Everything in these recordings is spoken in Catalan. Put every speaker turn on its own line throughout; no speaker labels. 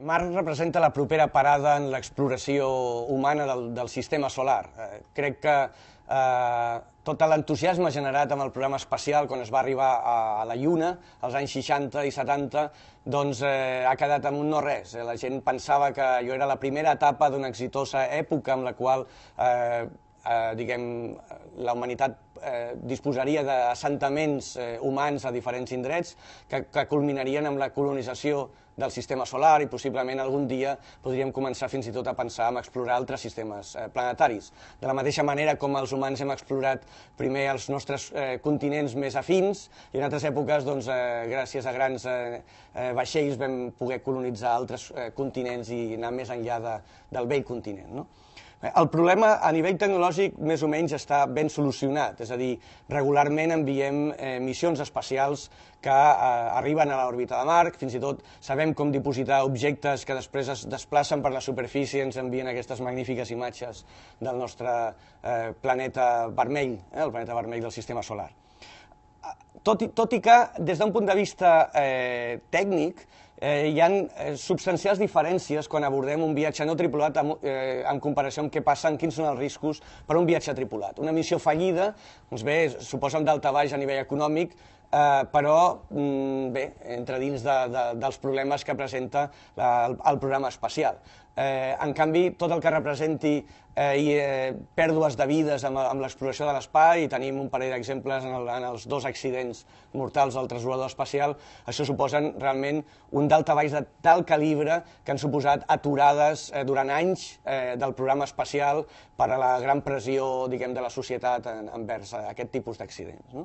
Mart representa la propera parada en l'exploració humana del, del sistema solar. Eh, crec que eh, tot l'entusiasme generat amb el programa espacial quan es va arribar a, a la Lluna, als anys 60 i 70, doncs eh, ha quedat en un no-res. Eh, la gent pensava que allò era la primera etapa d'una exitosa època amb la qual eh, eh, diguem, la humanitat eh, disposaria d'assentaments eh, humans a diferents indrets que, que culminarien amb la colonització del sistema solar i possiblement algun dia podríem començar fins i tot a pensar en explorar altres sistemes eh, planetaris. De la mateixa manera com els humans hem explorat primer els nostres eh, continents més afins i en altres èpoques, doncs, eh, gràcies a grans eh, eh, vaixells vam poder colonitzar altres eh, continents i anar més enllà de, del vell continent. No? El problema a nivell tecnològic més o menys està ben solucionat, és a dir, regularment enviem eh, missions espacials que eh, arriben a l'òrbita de Marc, fins i tot sabem com dipositar objectes que després es desplacen per la superfície i ens envien aquestes magnífiques imatges del nostre eh, planeta vermell, eh, el planeta vermell del sistema solar. Tot i, tot i que, des d'un punt de vista eh, tècnic, eh, hi ha eh, substancials diferències quan abordem un viatge no tripulat amb, eh, en comparació amb què passen, quins són els riscos per un viatge tripulat. Una missió fallida, doncs bé, suposa un baix a nivell econòmic, Eh, però mm, bé, entra dins de, de, dels problemes que presenta la, el, el programa espacial. Eh, en canvi, tot el que representi eh, i, eh, pèrdues de vides amb, amb l'exploració de l'espai, i tenim un parell d'exemples en, el, en els dos accidents mortals del transbordador espacial, això suposen realment un baix de tal calibre que han suposat aturades eh, durant anys eh, del programa espacial per a la gran pressió diguem, de la societat en, envers aquest tipus d'accidents. No?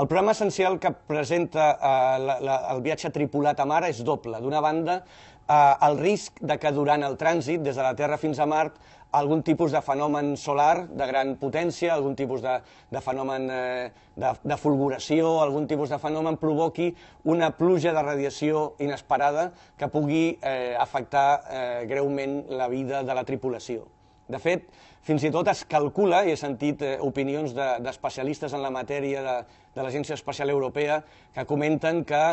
El programa essencial que que presenta eh, la, la, el viatge tripulat a mar és doble. D'una banda, eh, el risc de que durant el trànsit, des de la Terra fins a Mart, algun tipus de fenomen solar de gran potència, algun tipus de, de fenomen eh, de, de fulguració, algun tipus de fenomen provoqui una pluja de radiació inesperada que pugui eh, afectar eh, greument la vida de la tripulació. De fet, fins i tot es calcula, i he sentit eh, opinions d'especialistes de, en la matèria de, de l'Agència Espacial Europea, que comenten que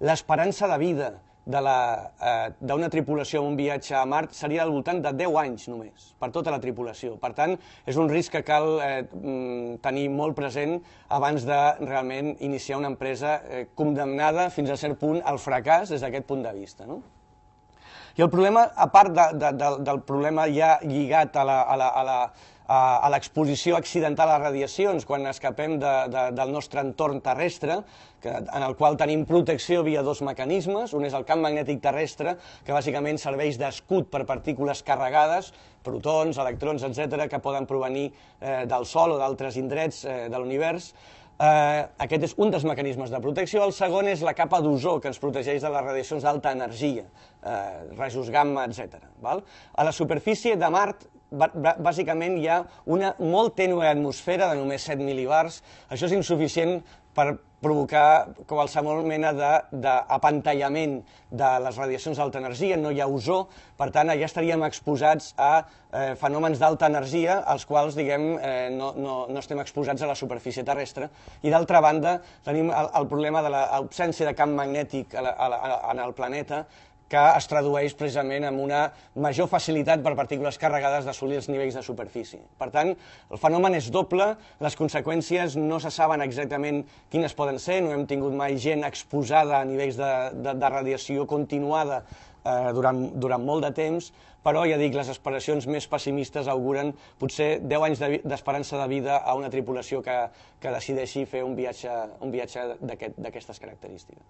l'esperança de vida eh, d'una eh, tripulació en un viatge a Mart seria al voltant de 10 anys només, per tota la tripulació. Per tant, és un risc que cal eh, mm, tenir molt present abans de realment iniciar una empresa eh, condemnada fins a cert punt al fracàs des d'aquest punt de vista. No? I el problema, a part de, de, de, del problema ja lligat a la, a la, a la a l'exposició accidental a radiacions, quan escapem de, de, del nostre entorn terrestre, que, en el qual tenim protecció via dos mecanismes. Un és el camp magnètic terrestre, que bàsicament serveix d'escut per partícules carregades, protons, electrons, etc que poden provenir eh, del Sol o d'altres indrets eh, de l'univers, Eh, aquest és un dels mecanismes de protecció. El segon és la capa d'ozó, que ens protegeix de les radiacions d'alta energia, eh, rajos gamma, etc. Val? A la superfície de Mart, bàsicament hi ha una molt tènue atmosfera de només 7 mil·libars. Això és insuficient per provocar qualsevol mena d'apantallament de, de, de les radiacions d'alta energia, no hi ha ozó, per tant, allà estaríem exposats a eh, fenòmens d'alta energia, als quals, diguem, eh, no, no, no estem exposats a la superfície terrestre. I d'altra banda, tenim el, el problema de l'absència de camp magnètic a la, a la, a, en el planeta, que es tradueix precisament en una major facilitat per partícules carregades d'assolir els nivells de superfície. Per tant, el fenomen és doble, les conseqüències no se saben exactament quines poden ser, no hem tingut mai gent exposada a nivells de, de, de radiació continuada eh, durant, durant molt de temps, però ja dic, les esperacions més pessimistes auguren potser 10 anys d'esperança de, de vida a una tripulació que, que decideixi fer un viatge, un viatge d'aquestes aquest, característiques.